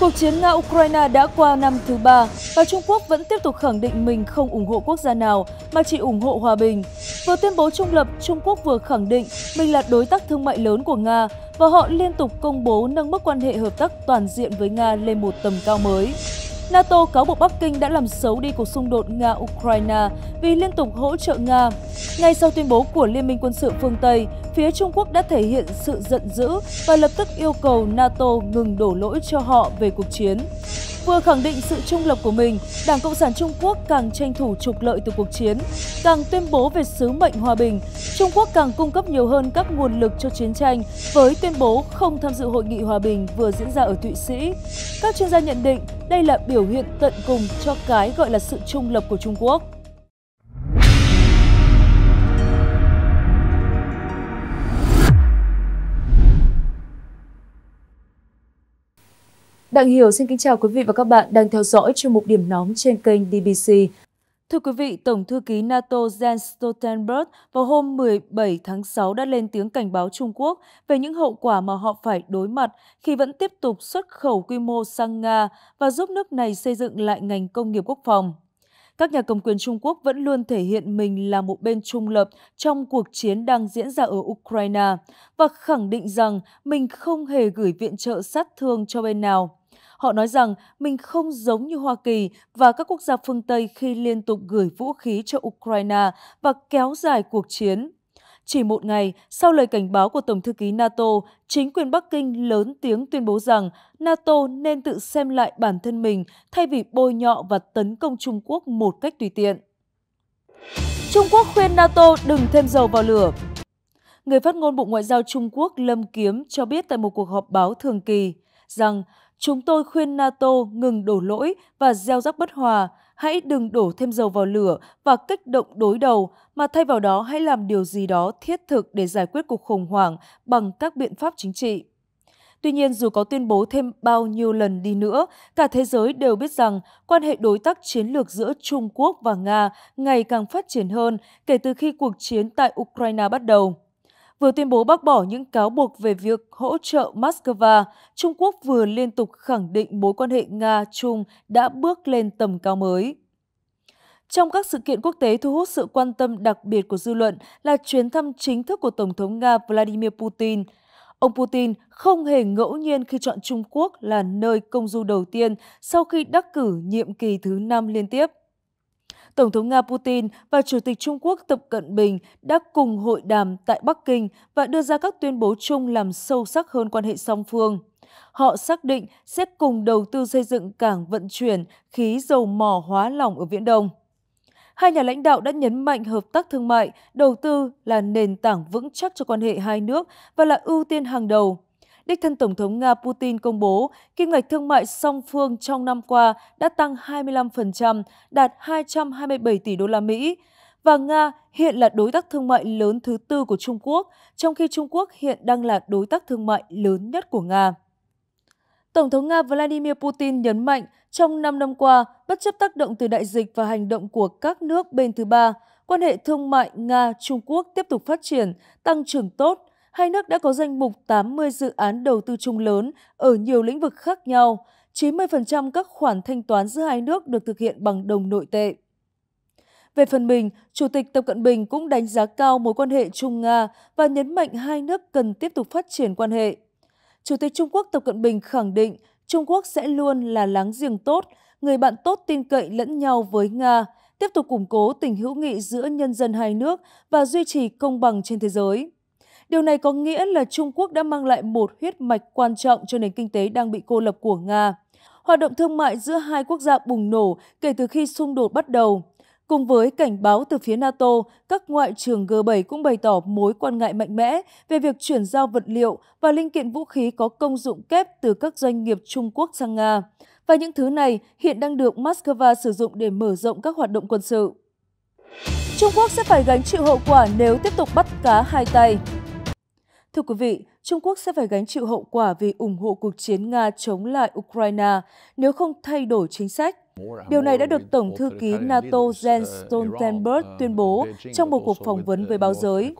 Cuộc chiến Nga-Ukraine đã qua năm thứ ba và Trung Quốc vẫn tiếp tục khẳng định mình không ủng hộ quốc gia nào mà chỉ ủng hộ hòa bình. Vừa tuyên bố trung lập, Trung Quốc vừa khẳng định mình là đối tác thương mại lớn của Nga và họ liên tục công bố nâng mức quan hệ hợp tác toàn diện với Nga lên một tầm cao mới. NATO cáo buộc Bắc Kinh đã làm xấu đi cuộc xung đột Nga-Ukraine vì liên tục hỗ trợ Nga. Ngay sau tuyên bố của Liên minh quân sự phương Tây, phía Trung Quốc đã thể hiện sự giận dữ và lập tức yêu cầu NATO ngừng đổ lỗi cho họ về cuộc chiến. Vừa khẳng định sự trung lập của mình, Đảng Cộng sản Trung Quốc càng tranh thủ trục lợi từ cuộc chiến, càng tuyên bố về sứ mệnh hòa bình. Trung Quốc càng cung cấp nhiều hơn các nguồn lực cho chiến tranh với tuyên bố không tham dự hội nghị hòa bình vừa diễn ra ở Thụy Sĩ. Các chuyên gia nhận định đây là biểu hiện tận cùng cho cái gọi là sự trung lập của Trung Quốc. Đặng Hiểu xin kính chào quý vị và các bạn đang theo dõi chương mục điểm nóng trên kênh DBC. Thưa quý vị, Tổng thư ký NATO Jens Stoltenberg vào hôm 17 tháng 6 đã lên tiếng cảnh báo Trung Quốc về những hậu quả mà họ phải đối mặt khi vẫn tiếp tục xuất khẩu quy mô sang Nga và giúp nước này xây dựng lại ngành công nghiệp quốc phòng. Các nhà cầm quyền Trung Quốc vẫn luôn thể hiện mình là một bên trung lập trong cuộc chiến đang diễn ra ở Ukraine và khẳng định rằng mình không hề gửi viện trợ sát thương cho bên nào. Họ nói rằng mình không giống như Hoa Kỳ và các quốc gia phương Tây khi liên tục gửi vũ khí cho Ukraine và kéo dài cuộc chiến. Chỉ một ngày sau lời cảnh báo của Tổng thư ký NATO, chính quyền Bắc Kinh lớn tiếng tuyên bố rằng NATO nên tự xem lại bản thân mình thay vì bôi nhọ và tấn công Trung Quốc một cách tùy tiện. Trung Quốc khuyên NATO đừng thêm dầu vào lửa. Người phát ngôn Bộ Ngoại giao Trung Quốc Lâm Kiếm cho biết tại một cuộc họp báo thường kỳ rằng Chúng tôi khuyên NATO ngừng đổ lỗi và gieo rắc bất hòa, hãy đừng đổ thêm dầu vào lửa và kích động đối đầu, mà thay vào đó hãy làm điều gì đó thiết thực để giải quyết cuộc khủng hoảng bằng các biện pháp chính trị. Tuy nhiên, dù có tuyên bố thêm bao nhiêu lần đi nữa, cả thế giới đều biết rằng quan hệ đối tác chiến lược giữa Trung Quốc và Nga ngày càng phát triển hơn kể từ khi cuộc chiến tại Ukraine bắt đầu vừa tuyên bố bác bỏ những cáo buộc về việc hỗ trợ Moscow, Trung Quốc vừa liên tục khẳng định mối quan hệ Nga-Trung đã bước lên tầm cao mới. Trong các sự kiện quốc tế thu hút sự quan tâm đặc biệt của dư luận là chuyến thăm chính thức của Tổng thống Nga Vladimir Putin. Ông Putin không hề ngẫu nhiên khi chọn Trung Quốc là nơi công du đầu tiên sau khi đắc cử nhiệm kỳ thứ năm liên tiếp. Tổng thống Nga Putin và Chủ tịch Trung Quốc Tập Cận Bình đã cùng hội đàm tại Bắc Kinh và đưa ra các tuyên bố chung làm sâu sắc hơn quan hệ song phương. Họ xác định sẽ cùng đầu tư xây dựng cảng vận chuyển khí dầu mỏ hóa lỏng ở Viễn Đông. Hai nhà lãnh đạo đã nhấn mạnh hợp tác thương mại, đầu tư là nền tảng vững chắc cho quan hệ hai nước và là ưu tiên hàng đầu đích thân Tổng thống Nga Putin công bố kim ngạch thương mại song phương trong năm qua đã tăng 25%, đạt 227 tỷ đô la Mỹ và Nga hiện là đối tác thương mại lớn thứ tư của Trung Quốc, trong khi Trung Quốc hiện đang là đối tác thương mại lớn nhất của Nga. Tổng thống Nga Vladimir Putin nhấn mạnh, trong 5 năm qua, bất chấp tác động từ đại dịch và hành động của các nước bên thứ ba, quan hệ thương mại Nga-Trung Quốc tiếp tục phát triển, tăng trưởng tốt, hai nước đã có danh mục 80 dự án đầu tư chung lớn ở nhiều lĩnh vực khác nhau. 90% các khoản thanh toán giữa hai nước được thực hiện bằng đồng nội tệ. Về phần mình, Chủ tịch Tập Cận Bình cũng đánh giá cao mối quan hệ Trung-Nga và nhấn mạnh hai nước cần tiếp tục phát triển quan hệ. Chủ tịch Trung Quốc Tập Cận Bình khẳng định Trung Quốc sẽ luôn là láng giềng tốt, người bạn tốt tin cậy lẫn nhau với Nga, tiếp tục củng cố tình hữu nghị giữa nhân dân hai nước và duy trì công bằng trên thế giới. Điều này có nghĩa là Trung Quốc đã mang lại một huyết mạch quan trọng cho nền kinh tế đang bị cô lập của Nga. Hoạt động thương mại giữa hai quốc gia bùng nổ kể từ khi xung đột bắt đầu. Cùng với cảnh báo từ phía NATO, các ngoại trưởng G7 cũng bày tỏ mối quan ngại mạnh mẽ về việc chuyển giao vật liệu và linh kiện vũ khí có công dụng kép từ các doanh nghiệp Trung Quốc sang Nga. Và những thứ này hiện đang được Moscow sử dụng để mở rộng các hoạt động quân sự. Trung Quốc sẽ phải gánh chịu hậu quả nếu tiếp tục bắt cá hai tay. Thưa quý vị, Trung Quốc sẽ phải gánh chịu hậu quả vì ủng hộ cuộc chiến Nga chống lại Ukraine nếu không thay đổi chính sách. Điều này đã được Tổng thư ký NATO Jens Stoltenberg tuyên bố trong một cuộc phỏng vấn với báo giới.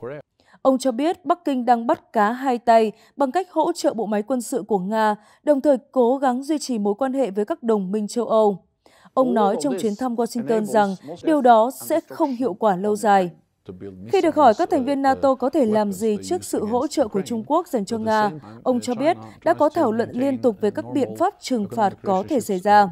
Ông cho biết Bắc Kinh đang bắt cá hai tay bằng cách hỗ trợ bộ máy quân sự của Nga, đồng thời cố gắng duy trì mối quan hệ với các đồng minh châu Âu. Ông nói trong chuyến thăm Washington rằng điều đó sẽ không hiệu quả lâu dài. Khi được hỏi các thành viên uh, NATO có thể làm gì trước sự hỗ trợ của Trung Quốc dành cho Nga, ông cho biết đã có thảo luận liên tục về các biện pháp trừng phạt có thể xảy ra.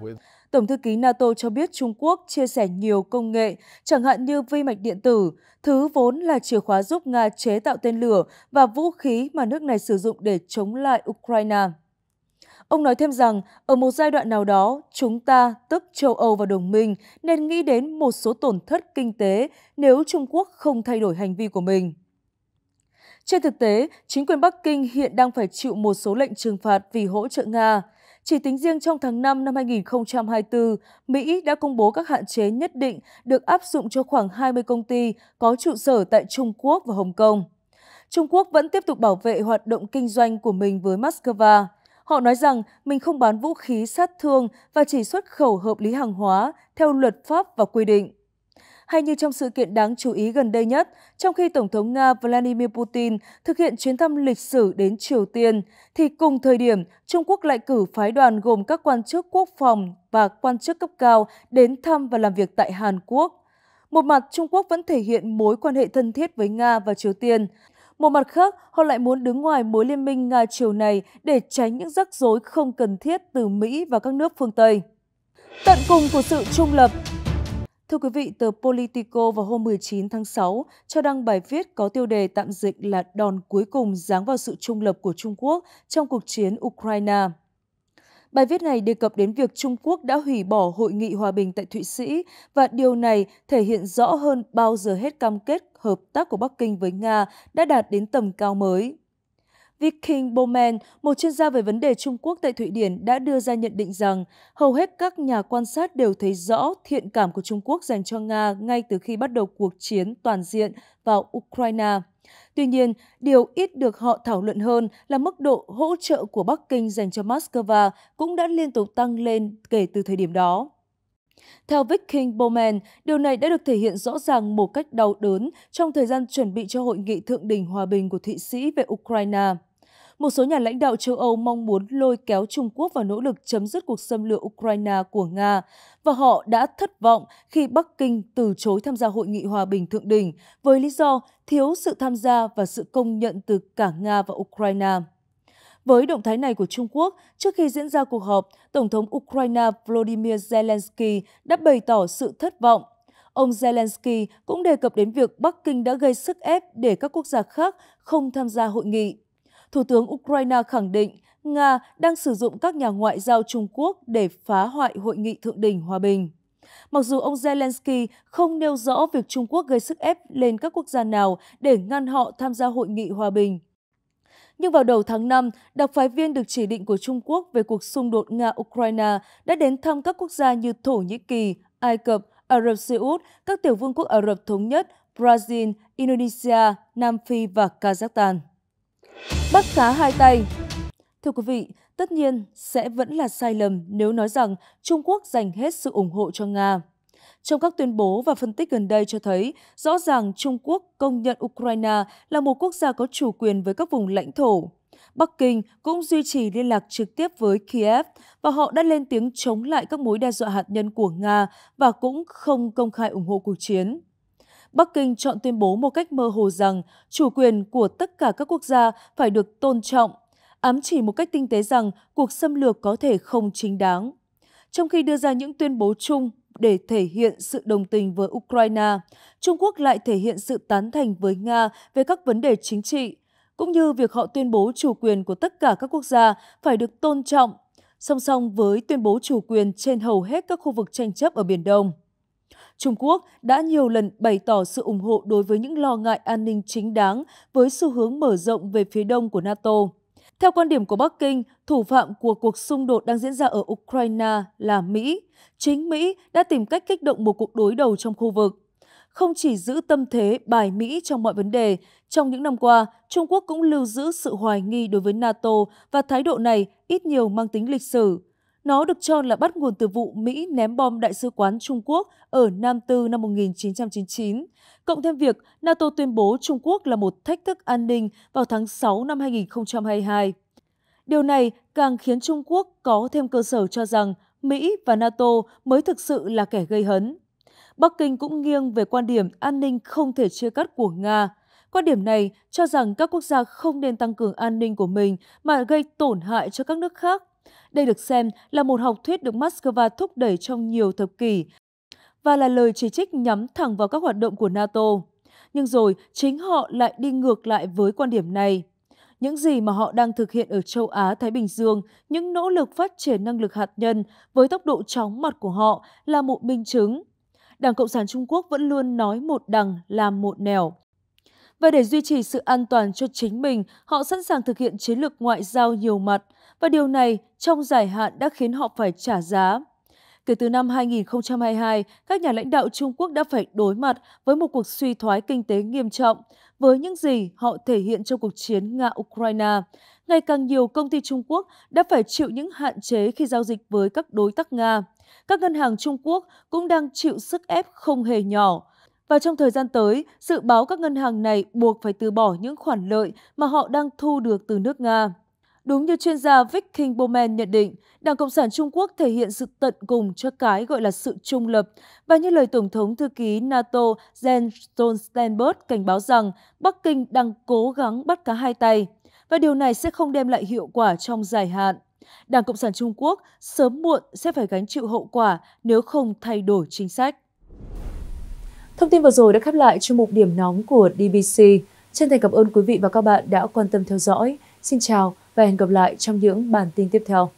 Tổng thư ký NATO cho biết Trung Quốc chia sẻ nhiều công nghệ, chẳng hạn như vi mạch điện tử, thứ vốn là chìa khóa giúp Nga chế tạo tên lửa và vũ khí mà nước này sử dụng để chống lại Ukraine. Ông nói thêm rằng, ở một giai đoạn nào đó, chúng ta, tức châu Âu và đồng minh, nên nghĩ đến một số tổn thất kinh tế nếu Trung Quốc không thay đổi hành vi của mình. Trên thực tế, chính quyền Bắc Kinh hiện đang phải chịu một số lệnh trừng phạt vì hỗ trợ Nga. Chỉ tính riêng trong tháng 5 năm 2024, Mỹ đã công bố các hạn chế nhất định được áp dụng cho khoảng 20 công ty có trụ sở tại Trung Quốc và Hồng Kông. Trung Quốc vẫn tiếp tục bảo vệ hoạt động kinh doanh của mình với Moscow. Họ nói rằng mình không bán vũ khí sát thương và chỉ xuất khẩu hợp lý hàng hóa theo luật pháp và quy định. Hay như trong sự kiện đáng chú ý gần đây nhất, trong khi Tổng thống Nga Vladimir Putin thực hiện chuyến thăm lịch sử đến Triều Tiên, thì cùng thời điểm Trung Quốc lại cử phái đoàn gồm các quan chức quốc phòng và quan chức cấp cao đến thăm và làm việc tại Hàn Quốc. Một mặt, Trung Quốc vẫn thể hiện mối quan hệ thân thiết với Nga và Triều Tiên. Một mặt khác, họ lại muốn đứng ngoài mối liên minh Nga chiều này để tránh những rắc rối không cần thiết từ Mỹ và các nước phương Tây. Tận cùng của sự trung lập Thưa quý vị, tờ Politico vào hôm 19 tháng 6 cho đăng bài viết có tiêu đề tạm dịch là đòn cuối cùng giáng vào sự trung lập của Trung Quốc trong cuộc chiến Ukraine. Bài viết này đề cập đến việc Trung Quốc đã hủy bỏ hội nghị hòa bình tại Thụy Sĩ và điều này thể hiện rõ hơn bao giờ hết cam kết hợp tác của Bắc Kinh với Nga đã đạt đến tầm cao mới. Viking Bowman, một chuyên gia về vấn đề Trung Quốc tại Thụy Điển, đã đưa ra nhận định rằng hầu hết các nhà quan sát đều thấy rõ thiện cảm của Trung Quốc dành cho Nga ngay từ khi bắt đầu cuộc chiến toàn diện vào Ukraine. Tuy nhiên, điều ít được họ thảo luận hơn là mức độ hỗ trợ của Bắc Kinh dành cho Moscow cũng đã liên tục tăng lên kể từ thời điểm đó. Theo Viking Bowman, điều này đã được thể hiện rõ ràng một cách đau đớn trong thời gian chuẩn bị cho hội nghị thượng đỉnh hòa bình của Thụy Sĩ về Ukraine. Một số nhà lãnh đạo châu Âu mong muốn lôi kéo Trung Quốc vào nỗ lực chấm dứt cuộc xâm lược Ukraine của Nga và họ đã thất vọng khi Bắc Kinh từ chối tham gia hội nghị hòa bình thượng đỉnh với lý do thiếu sự tham gia và sự công nhận từ cả Nga và Ukraine. Với động thái này của Trung Quốc, trước khi diễn ra cuộc họp, Tổng thống Ukraine Volodymyr Zelensky đã bày tỏ sự thất vọng. Ông Zelensky cũng đề cập đến việc Bắc Kinh đã gây sức ép để các quốc gia khác không tham gia hội nghị. Thủ tướng Ukraine khẳng định Nga đang sử dụng các nhà ngoại giao Trung Quốc để phá hoại hội nghị thượng đỉnh hòa bình. Mặc dù ông Zelensky không nêu rõ việc Trung Quốc gây sức ép lên các quốc gia nào để ngăn họ tham gia hội nghị hòa bình, nhưng vào đầu tháng 5, đặc phái viên được chỉ định của Trung Quốc về cuộc xung đột Nga-Ukraine đã đến thăm các quốc gia như Thổ Nhĩ Kỳ, Ai Cập, Ả Rập Xê Út, các tiểu vương quốc Ả Rập Thống Nhất, Brazil, Indonesia, Nam Phi và Kazakhstan. Bắt cá hai tay Thưa quý vị, tất nhiên sẽ vẫn là sai lầm nếu nói rằng Trung Quốc dành hết sự ủng hộ cho Nga. Trong các tuyên bố và phân tích gần đây cho thấy, rõ ràng Trung Quốc công nhận Ukraine là một quốc gia có chủ quyền với các vùng lãnh thổ. Bắc Kinh cũng duy trì liên lạc trực tiếp với Kiev và họ đã lên tiếng chống lại các mối đe dọa hạt nhân của Nga và cũng không công khai ủng hộ cuộc chiến. Bắc Kinh chọn tuyên bố một cách mơ hồ rằng chủ quyền của tất cả các quốc gia phải được tôn trọng, ám chỉ một cách tinh tế rằng cuộc xâm lược có thể không chính đáng. Trong khi đưa ra những tuyên bố chung để thể hiện sự đồng tình với Ukraine, Trung Quốc lại thể hiện sự tán thành với Nga về các vấn đề chính trị, cũng như việc họ tuyên bố chủ quyền của tất cả các quốc gia phải được tôn trọng, song song với tuyên bố chủ quyền trên hầu hết các khu vực tranh chấp ở Biển Đông. Trung Quốc đã nhiều lần bày tỏ sự ủng hộ đối với những lo ngại an ninh chính đáng với xu hướng mở rộng về phía đông của NATO. Theo quan điểm của Bắc Kinh, thủ phạm của cuộc xung đột đang diễn ra ở Ukraine là Mỹ. Chính Mỹ đã tìm cách kích động một cuộc đối đầu trong khu vực. Không chỉ giữ tâm thế bài Mỹ trong mọi vấn đề, trong những năm qua, Trung Quốc cũng lưu giữ sự hoài nghi đối với NATO và thái độ này ít nhiều mang tính lịch sử. Nó được cho là bắt nguồn từ vụ Mỹ ném bom Đại sứ quán Trung Quốc ở Nam Tư năm 1999, cộng thêm việc NATO tuyên bố Trung Quốc là một thách thức an ninh vào tháng 6 năm 2022. Điều này càng khiến Trung Quốc có thêm cơ sở cho rằng Mỹ và NATO mới thực sự là kẻ gây hấn. Bắc Kinh cũng nghiêng về quan điểm an ninh không thể chia cắt của Nga. Quan điểm này cho rằng các quốc gia không nên tăng cường an ninh của mình mà gây tổn hại cho các nước khác đây được xem là một học thuyết được Moscow thúc đẩy trong nhiều thập kỷ và là lời chỉ trích nhắm thẳng vào các hoạt động của NATO. Nhưng rồi, chính họ lại đi ngược lại với quan điểm này. Những gì mà họ đang thực hiện ở châu Á-Thái Bình Dương, những nỗ lực phát triển năng lực hạt nhân với tốc độ chóng mặt của họ là một minh chứng. Đảng Cộng sản Trung Quốc vẫn luôn nói một đằng làm một nẻo. Và để duy trì sự an toàn cho chính mình, họ sẵn sàng thực hiện chiến lược ngoại giao nhiều mặt. Và điều này trong dài hạn đã khiến họ phải trả giá. Kể từ năm 2022, các nhà lãnh đạo Trung Quốc đã phải đối mặt với một cuộc suy thoái kinh tế nghiêm trọng, với những gì họ thể hiện trong cuộc chiến Nga-Ukraine. Ngày càng nhiều công ty Trung Quốc đã phải chịu những hạn chế khi giao dịch với các đối tác Nga. Các ngân hàng Trung Quốc cũng đang chịu sức ép không hề nhỏ. Và trong thời gian tới, dự báo các ngân hàng này buộc phải từ bỏ những khoản lợi mà họ đang thu được từ nước Nga. Đúng như chuyên gia Viking King Bowman nhận định, Đảng Cộng sản Trung Quốc thể hiện sự tận cùng cho cái gọi là sự trung lập. Và như lời Tổng thống thư ký NATO Jens Stoltenberg cảnh báo rằng Bắc Kinh đang cố gắng bắt cá hai tay. Và điều này sẽ không đem lại hiệu quả trong dài hạn. Đảng Cộng sản Trung Quốc sớm muộn sẽ phải gánh chịu hậu quả nếu không thay đổi chính sách. Thông tin vừa rồi đã khép lại chương mục điểm nóng của DBC. Chân thành cảm ơn quý vị và các bạn đã quan tâm theo dõi. Xin chào và hẹn gặp lại trong những bản tin tiếp theo.